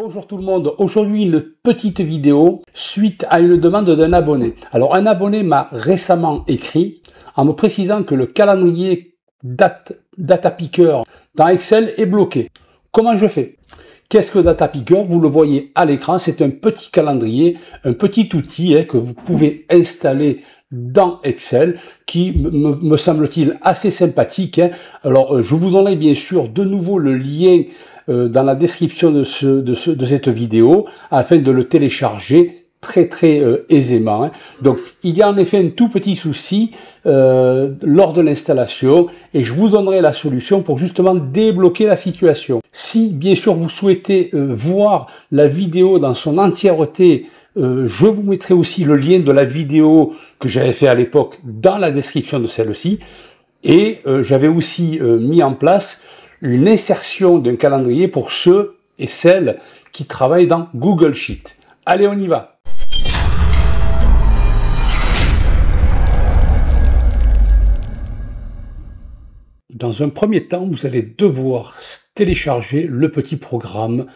Bonjour tout le monde, aujourd'hui une petite vidéo suite à une demande d'un abonné. Alors un abonné m'a récemment écrit en me précisant que le calendrier date, Data Picker dans Excel est bloqué. Comment je fais Qu'est-ce que Data Picker Vous le voyez à l'écran, c'est un petit calendrier, un petit outil hein, que vous pouvez installer dans Excel, qui me, semble-t-il assez sympathique. Hein. Alors, euh, je vous donnerai bien sûr de nouveau le lien euh, dans la description de, de, cette vidéo, afin de le télécharger très très euh, aisément. Hein. Donc il y a en effet un tout petit souci lors de l'installation et je vous donnerai la solution pour justement débloquer la situation. Si bien sûr vous souhaitez voir la vidéo dans son entièreté euh, je vous mettrai aussi le lien de la vidéo que j'avais fait à l'époque dans la description de celle-ci. Et euh, j'avais aussi euh, mis en place une insertion d'un calendrier pour ceux et celles qui travaillent dans Google Sheet. Allez, on y va Dans un premier temps, vous allez devoir télécharger le petit programme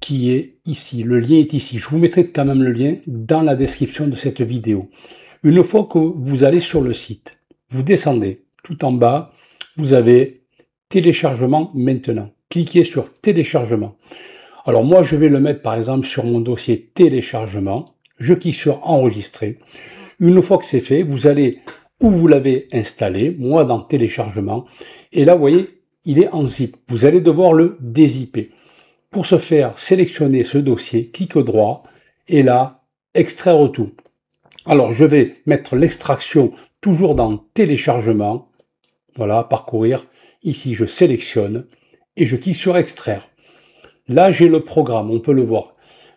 qui est ici. Le lien est ici. Je vous mettrai quand même le lien dans la description de cette vidéo. Une fois que vous allez sur le site, vous descendez tout en bas, vous avez téléchargement maintenant. Cliquez sur téléchargement. Alors moi, je vais le mettre par exemple sur mon dossier téléchargement. Je clique sur enregistrer. Une fois que c'est fait, vous allez où vous l'avez installé, moi dans téléchargement. Et là, vous voyez, il est en zip. Vous allez devoir le dézipper. Pour se faire, sélectionner ce dossier, clique droit et là, extraire tout. Alors, je vais mettre l'extraction toujours dans téléchargement. Voilà, parcourir. Ici, je sélectionne et je clique sur extraire. Là, j'ai le programme, on peut le voir.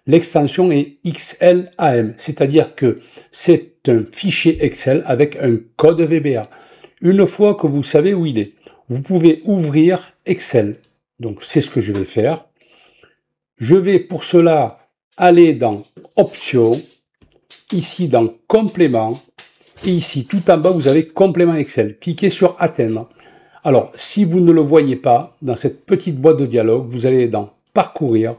L'extension est XLAM, c'est-à-dire que c'est un fichier Excel avec un code VBA. Une fois que vous savez où il est, vous pouvez ouvrir Excel. Donc, c'est ce que je vais faire. Je vais pour cela aller dans Options, ici dans Complément, et ici tout en bas, vous avez Complément Excel. Cliquez sur Atteindre. Alors, si vous ne le voyez pas, dans cette petite boîte de dialogue, vous allez dans Parcourir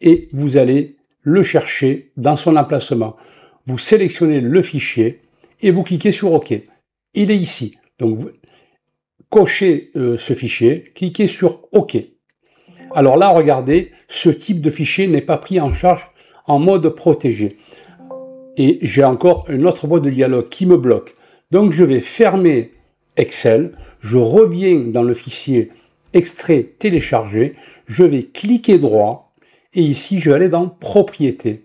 et vous allez le chercher dans son emplacement. Vous sélectionnez le fichier et vous cliquez sur OK. Il est ici. Donc, vous cochez euh, ce fichier, cliquez sur OK. Alors là, regardez, ce type de fichier n'est pas pris en charge en mode protégé. Et j'ai encore une autre boîte de dialogue qui me bloque. Donc je vais fermer Excel, je reviens dans le fichier extrait téléchargé, je vais cliquer droit et ici je vais aller dans propriétés.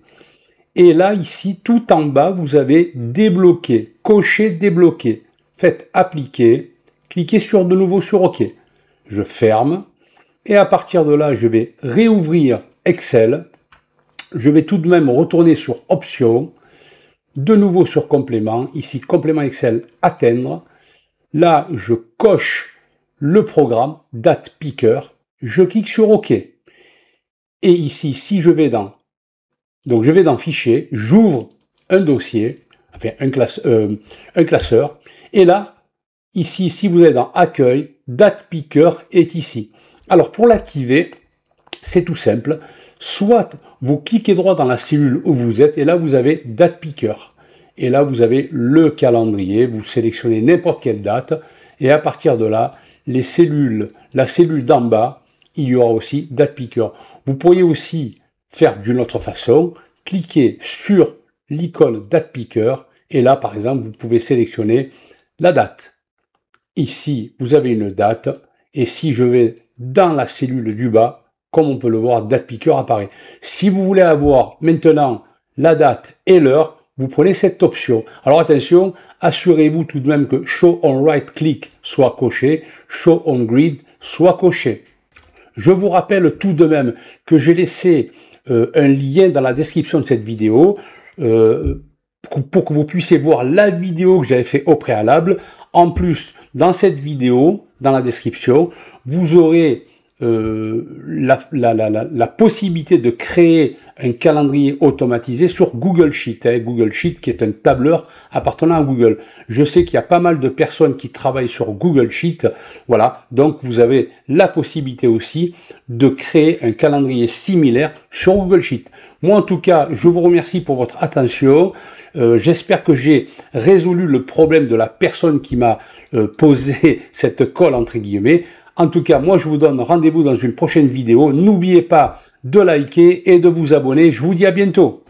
Et là ici tout en bas vous avez débloqué, cocher débloqué. Faites appliquer, cliquez sur de nouveau sur OK. Je ferme, et à partir de là, je vais réouvrir Excel. Je vais tout de même retourner sur Options, de nouveau sur Complément, ici Complément Excel, Atteindre. Là, je coche le programme, Date Picker. Je clique sur OK. Et ici, si je vais dans, donc je vais dans Fichier, j'ouvre un dossier, enfin euh, un, classeur. Et là, ici, si vous êtes dans Accueil, Date Picker est ici. Alors pour l'activer, c'est tout simple. Soit vous cliquez droit dans la cellule où vous êtes et là vous avez date picker. Et là vous avez le calendrier, vous sélectionnez n'importe quelle date et à partir de là, les cellules, la cellule d'en bas, il y aura aussi date picker. Vous pourriez aussi faire d'une autre façon, cliquer sur l'icône date picker et là par exemple vous pouvez sélectionner la date. Ici, vous avez une date et si je vais dans la cellule du bas, comme on peut le voir, date piqueur apparaît. Si vous voulez avoir maintenant la date et l'heure, vous prenez cette option. Alors attention, assurez-vous tout de même que Show on Right Click soit coché, Show on Grid soit coché. Je vous rappelle tout de même que j'ai laissé euh, un lien dans la description de cette vidéo. Euh, pour que vous puissiez voir la vidéo que j'avais fait au préalable. En plus, dans cette vidéo, dans la description, vous aurez euh, la, possibilité de créer un calendrier automatisé sur Google Sheet. Hein, Google Sheet qui est un tableur appartenant à Google. Je sais qu'il y a pas mal de personnes qui travaillent sur Google Sheet. Voilà, donc vous avez la possibilité aussi de créer un calendrier similaire sur Google Sheet. Moi en tout cas, je vous remercie pour votre attention. Euh, j'espère que j'ai résolu le problème de la personne qui m'a euh, posé cette colle entre guillemets. En tout cas, moi, je vous donne rendez-vous dans une prochaine vidéo. N'oubliez pas de liker et de vous abonner. Je vous dis à bientôt.